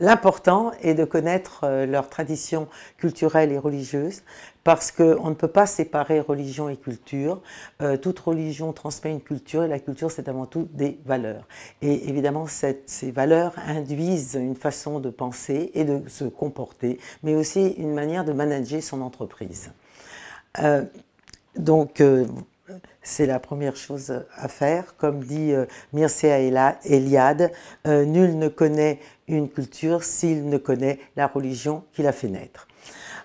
L'important est de connaître euh, leurs traditions culturelles et religieuses parce qu'on ne peut pas séparer religion et culture. Euh, toute religion transmet une culture et la culture, c'est avant tout des valeurs. Et évidemment, ces valeurs induisent une façon de penser et de se comporter, mais aussi une manière de manager son entreprise. Euh, donc, c'est la première chose à faire. Comme dit euh, Mircea Eliade, euh, nul ne connaît une culture s'il ne connaît la religion qui l'a fait naître.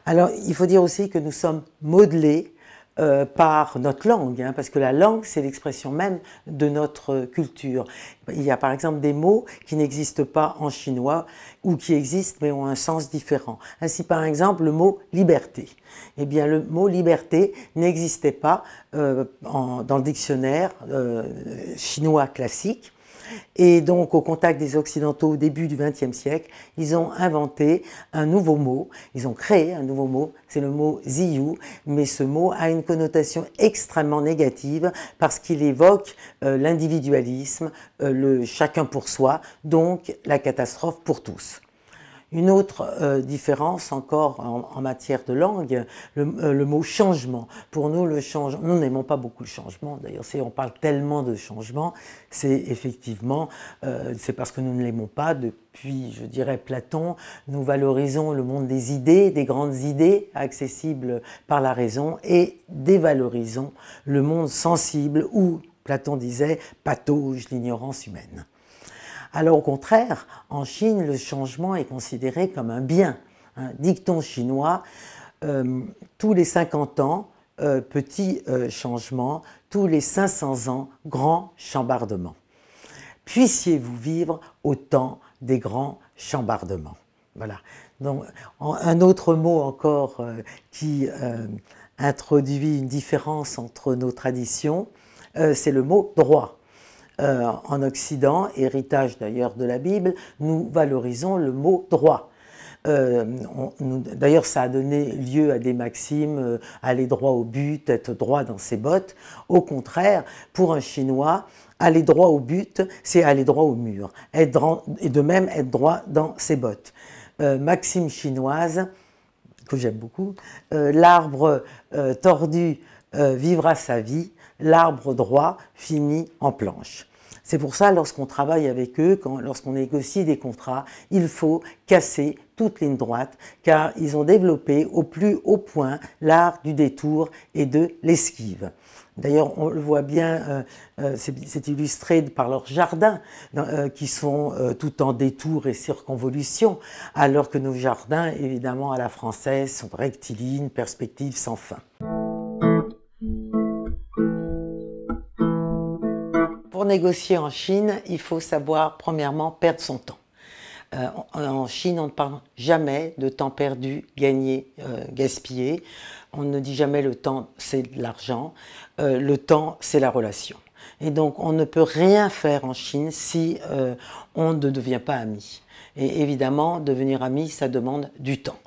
Alors, il faut dire aussi que nous sommes modelés euh, par notre langue, hein, parce que la langue, c'est l'expression même de notre culture. Il y a par exemple des mots qui n'existent pas en chinois ou qui existent mais ont un sens différent. Ainsi par exemple le mot liberté. Eh bien le mot liberté n'existait pas euh, dans le dictionnaire euh, chinois classique et donc, au contact des Occidentaux au début du XXe siècle, ils ont inventé un nouveau mot, ils ont créé un nouveau mot, c'est le mot ziyu », mais ce mot a une connotation extrêmement négative parce qu'il évoque euh, l'individualisme, euh, le chacun pour soi, donc la catastrophe pour tous. Une autre euh, différence encore en, matière de langue, euh, le, mot changement. Pour nous, le changement, nous n'aimons pas beaucoup le changement. D'ailleurs, si on parle tellement de changement, c'est effectivement, euh, c'est parce que nous ne l'aimons pas depuis, je dirais, Platon. Nous valorisons le monde des idées, des grandes idées accessibles par la raison, et dévalorisons le monde sensible où Platon disait patauge l'ignorance humaine. Alors au contraire, en Chine, le changement est considéré comme un bien. Un dicton chinois, euh, tous les 50 ans, euh, petit euh, changement, tous les 500 ans, grand chambardement. Puissiez-vous vivre au temps des grands chambardements. Voilà. un autre mot encore qui introduit une différence entre nos traditions, c'est le mot droit. Euh, en Occident, héritage d'ailleurs de la Bible, nous valorisons le mot droit. Euh, d'ailleurs, ça a donné lieu à des maximes, euh, aller droit au but, être droit dans ses bottes. Au contraire, pour un Chinois, aller droit au but, c'est aller droit au mur, et de même être droit dans ses bottes. maxime chinoise, que j'aime beaucoup, l'arbre tordu vivra sa vie, l'arbre droit finit en planche. C'est pour ça, lorsqu'on travaille avec eux, lorsqu'on négocie des contrats, il faut casser toute ligne droite, car ils ont développé au plus haut point l'art du détour et de l'esquive. D'ailleurs, on le voit bien, euh, euh, c'est illustré par leurs jardins, euh, qui sont tout en détour et circonvolution, alors que nos jardins, évidemment, à la française, sont rectilignes, perspectives sans fin. négocier en Chine, il faut savoir premièrement perdre son temps. Euh, en Chine, on ne parle jamais de temps perdu, gagné, euh, gaspillé. On ne dit jamais le temps, c'est de l'argent. Euh, le temps, c'est la relation. Et donc, on ne peut rien faire en Chine si on ne devient pas ami. Et évidemment, devenir ami, ça demande du temps.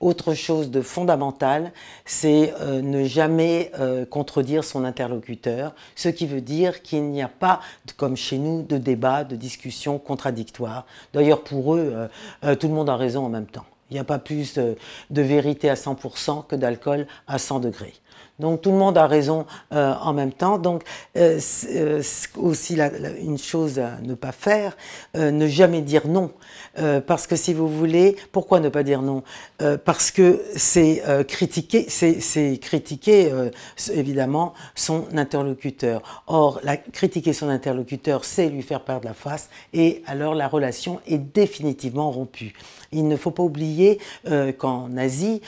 Autre chose de fondamental, c'est euh, ne jamais euh, contredire son interlocuteur, ce qui veut dire qu'il n'y a pas, comme chez nous, de débat, de discussion contradictoire. D'ailleurs, pour eux, euh, tout le monde a raison en même temps. Il n'y a pas plus de vérité à 100% que d'alcool à 100 degrés. Donc tout le monde a raison euh, en même temps. Donc euh, euh, aussi une chose à ne pas faire, ne jamais dire non. parce que si vous voulez, pourquoi ne pas dire non Parce que c'est critiquer, c'est critiquer évidemment son interlocuteur. Or, critiquer son interlocuteur, c'est lui faire perdre la face et alors la relation est définitivement rompue. Il ne faut pas oublier qu'en Asie,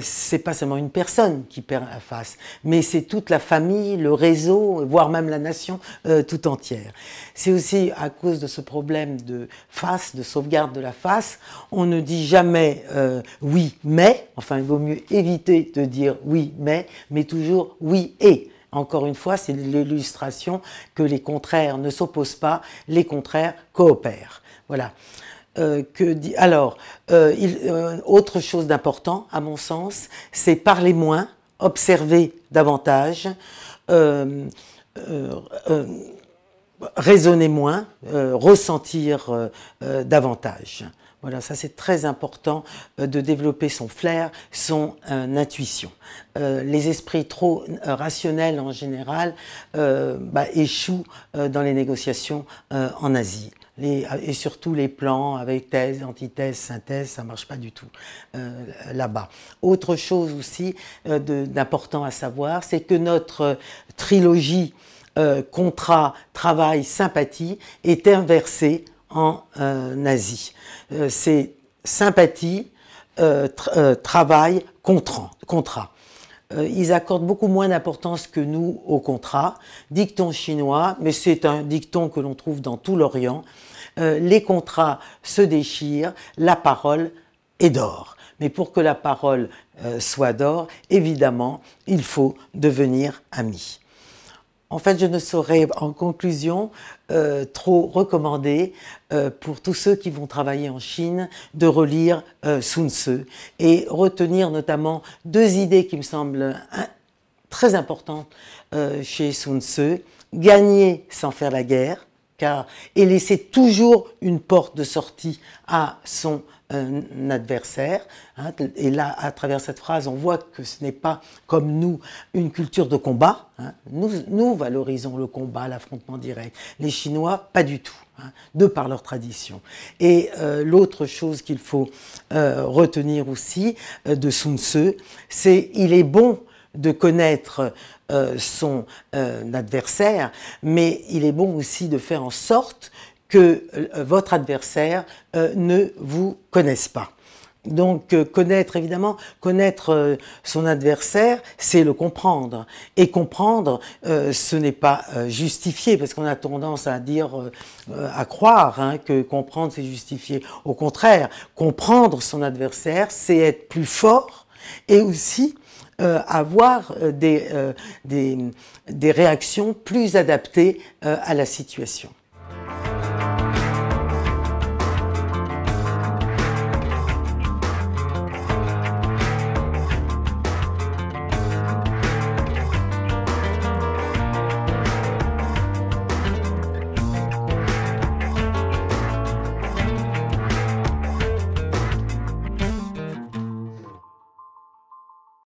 c'est pas seulement une personne qui peut face. Mais c'est toute la famille, le réseau, voire même la nation euh, tout entière. C'est aussi à cause de ce problème de face, de sauvegarde de la face, on ne dit jamais euh, oui mais, enfin il vaut mieux éviter de dire oui mais, mais toujours oui et. Encore une fois, c'est l'illustration que les contraires ne s'opposent pas, les contraires coopèrent. Voilà. Euh, que alors, autre chose d'important à mon sens, c'est parler moins observer davantage, euh, euh, euh, raisonner moins, ressentir davantage. Voilà, ça c'est très important de développer son flair, son intuition. les esprits trop rationnels en général bah, échouent dans les négociations en Asie et surtout les plans avec thèse, antithèse, synthèse, ça ne marche pas du tout euh, là-bas. Autre chose aussi euh, d'important à savoir, c'est que notre euh, trilogie contrat, travail, sympathie est inversée en nazi. c'est sympathie, travail, contrat. Euh, ils accordent beaucoup moins d'importance que nous au contrat. Dicton chinois, mais c'est un dicton que l'on trouve dans tout l'Orient. Euh, les contrats se déchirent, la parole est d'or. Mais pour que la parole euh, soit d'or, évidemment, il faut devenir ami. En fait, je ne saurais, en conclusion, euh, trop recommander euh, pour tous ceux qui vont travailler en Chine de relire euh, Sun Tzu et retenir notamment deux idées qui me semblent très importantes chez Sun Tzu gagner sans faire la guerre et laisser toujours une porte de sortie à son euh, adversaire. Hein. et là, à travers cette phrase, on voit que ce n'est pas comme nous une culture de combat. Hein. Nous, nous, valorisons le combat, l'affrontement direct. Les Chinois, pas du tout, hein, de par leur tradition. Et euh, l'autre chose qu'il faut euh, retenir aussi de Sun Tzu, c'est il est bon de connaître euh, son euh, adversaire, mais il est bon aussi de faire en sorte que euh, votre adversaire ne vous connaisse pas. Donc connaître, évidemment, connaître son adversaire, c'est le comprendre. Et comprendre, ce n'est pas justifier, parce qu'on a tendance à dire, à croire hein, que comprendre, c'est justifier. Au contraire, comprendre son adversaire, c'est être plus fort et aussi euh, avoir euh, euh, des, des, réactions plus adaptées à la situation.